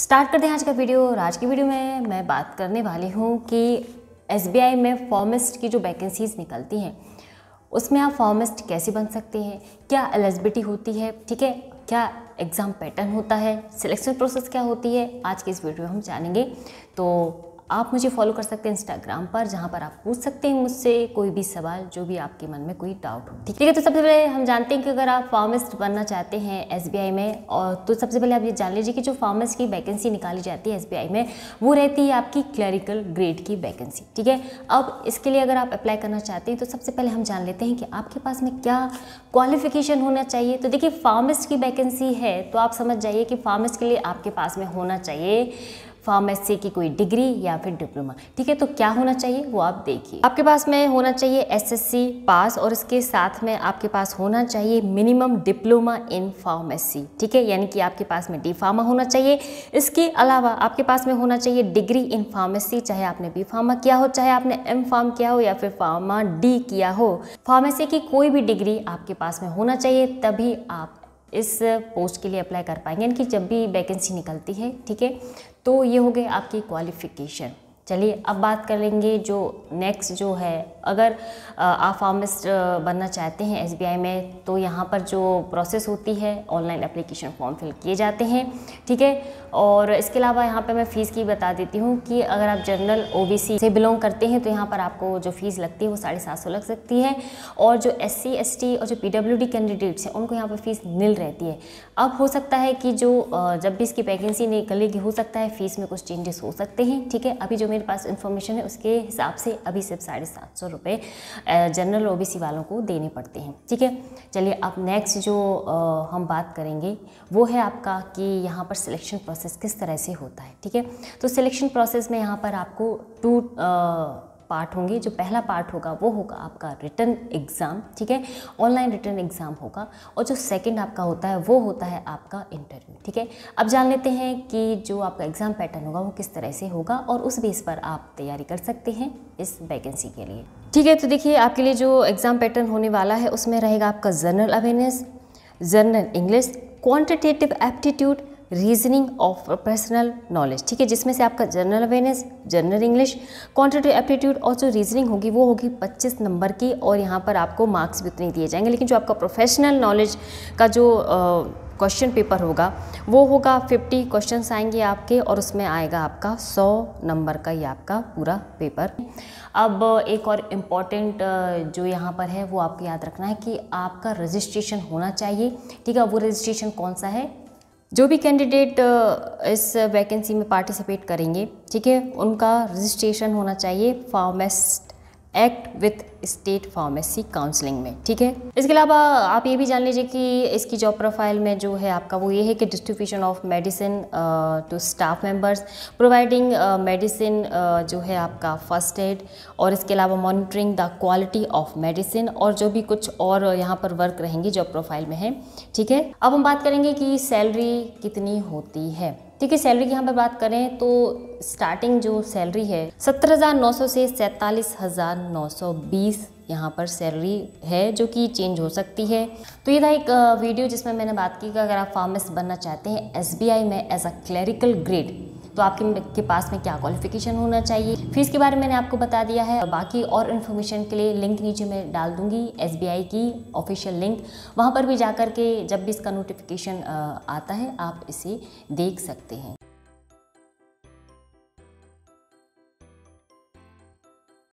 start करते हैं आज का वीडियो और आज की वीडियो में मैं बात करने वाली हूँ कि एस में फॉर्मिस्ट की जो वैकेंसीज निकलती हैं उसमें आप फॉर्मिस्ट कैसे बन सकते हैं क्या एलिजिबिलिटी होती है ठीक है क्या एग्ज़ाम पैटर्न होता है सिलेक्शन प्रोसेस क्या होती है आज की इस वीडियो में हम जानेंगे तो आप मुझे फॉलो कर सकते हैं इंस्टाग्राम पर जहाँ पर आप पूछ सकते हैं मुझसे कोई भी सवाल जो भी आपके मन में कोई डाउट हो ठीक है तो सबसे पहले हम जानते हैं कि अगर आप फार्मिस्ट बनना चाहते हैं एस में और तो सबसे पहले आप ये जान लीजिए कि जो फार्मिस्ट की वैकेंसी निकाली जाती है एस में वो रहती है आपकी क्लरिकल ग्रेड की वैकेंसी ठीक है अब इसके लिए अगर आप अप्लाई करना चाहते हैं तो सबसे पहले हम जान लेते हैं कि आपके पास में क्या क्वालिफिकेशन होना चाहिए तो देखिए फार्मिस्ट की वैकेंसी है तो आप समझ जाइए कि फार्मिस्ट के लिए आपके पास में होना चाहिए फार्मेसी की कोई डिग्री या फिर डिप्लोमा ठीक है तो क्या होना चाहिए वो आप देखिए आपके पास में होना चाहिए एसएससी पास और इसके साथ में आपके पास होना चाहिए मिनिमम डिप्लोमा इन फार्मेसी ठीक है यानी कि आपके पास में डी फार्मा होना चाहिए इसके अलावा आपके पास में होना चाहिए डिग्री इन फार्मेसी चाहे आपने बी फार्मा किया हो चाहे आपने एम फार्म किया हो या फिर फार्मा डी किया हो फार्मेसी की कोई भी डिग्री आपके पास में होना चाहिए तभी आप इस पोस्ट के लिए अप्लाई कर पाएंगे यानी कि जब भी वैकेंसी निकलती है ठीक है तो ये हो गए आपकी क्वालिफिकेशन चलिए अब बात कर लेंगे जो नेक्स्ट जो है अगर आप फार्मिस्ट बनना चाहते हैं एस में तो यहाँ पर जो प्रोसेस होती है ऑनलाइन एप्लीकेशन फॉर्म फिल किए जाते हैं ठीक है और इसके अलावा यहाँ पे मैं फ़ीस की बता देती हूँ कि अगर आप जनरल ओ से बिलोंग करते हैं तो यहाँ पर आपको जो फ़ीस लगती है वो साढ़े सात सौ लग सकती है और जो एस सी और जो पी कैंडिडेट्स हैं उनको यहाँ पर फ़ीस नील रहती है अब हो सकता है कि जो जब भी इसकी वैकेंसी निकलेगी हो सकता है फ़ीस में कुछ चेंजेस हो सकते हैं ठीक है अभी जो मेरे पास इन्फॉर्मेशन है उसके हिसाब से अभी सिर्फ साढ़े सात सौ रुपये जनरल सी वालों को देने पड़ते हैं ठीक है चलिए अब नेक्स्ट जो आ, हम बात करेंगे वो है आपका कि यहाँ पर सिलेक्शन प्रोसेस किस तरह से होता है ठीक है तो सिलेक्शन प्रोसेस में यहाँ पर आपको टू पार्ट होंगे जो पहला पार्ट होगा वो होगा आपका रिटर्न एग्ज़ाम ठीक है ऑनलाइन रिटर्न एग्ज़ाम होगा और जो सेकेंड आपका होता है वो होता है आपका इंटरव्यू ठीक है अब जान लेते हैं कि जो आपका एग्ज़ाम पैटर्न होगा वो किस तरह से होगा और उस बेस पर आप तैयारी कर सकते हैं इस वैकेंसी के लिए ठीक है तो देखिए आपके लिए जो एग्ज़ाम पैटर्न होने वाला है उसमें रहेगा आपका general awareness general English quantitative aptitude reasoning of personal knowledge ठीक है जिसमें से आपका general awareness general English quantitative aptitude और जो रीजनिंग होगी वो होगी 25 नंबर की और यहाँ पर आपको मार्क्स भी उतने दिए जाएंगे लेकिन जो आपका प्रोफेशनल नॉलेज का जो क्वेश्चन पेपर होगा वो होगा 50 क्वेश्चन आएंगे आपके और उसमें आएगा आपका 100 नंबर का ये आपका पूरा पेपर अब एक और इम्पॉर्टेंट जो यहाँ पर है वो आपको याद रखना है कि आपका रजिस्ट्रेशन होना चाहिए ठीक है वो रजिस्ट्रेशन कौन सा है जो भी कैंडिडेट uh, इस वैकेंसी में पार्टिसिपेट करेंगे ठीक है उनका रजिस्ट्रेशन होना चाहिए pharmacist act with state pharmacy counselling में ठीक है इसके अलावा आप ये भी जान लीजिए कि इसकी जॉब प्रोफाइल में जो है आपका वो ये है कि distribution of medicine to staff members providing medicine जो है आपका फर्स्ट एड और इसके अलावा monitoring the quality of medicine और जो भी कुछ और यहाँ पर वर्क रहेंगी जॉब प्रोफाइल में है ठीक है अब हम बात करेंगे कि सैलरी कितनी होती है ठीक है सैलरी की यहाँ पर बात करें तो स्टार्टिंग जो सैलरी है सत्रह हज़ार नौ सौ से सैंतालीस हज़ार नौ सौ बीस फीस यहाँ पर सैलरी है जो कि चेंज हो सकती है तो ये था एक वीडियो जिसमें मैंने बात की कि अगर आप फार्मेस्ट बनना चाहते हैं एसबीआई में एज अ क्लरिकल ग्रेड तो आपके के पास में क्या क्वालिफिकेशन होना चाहिए फीस के बारे में मैंने आपको बता दिया है बाकी और इन्फॉर्मेशन के लिए लिंक नीचे मैं डाल दूंगी एस की ऑफिशियल लिंक वहाँ पर भी जाकर के जब भी इसका नोटिफिकेशन आता है आप इसे देख सकते हैं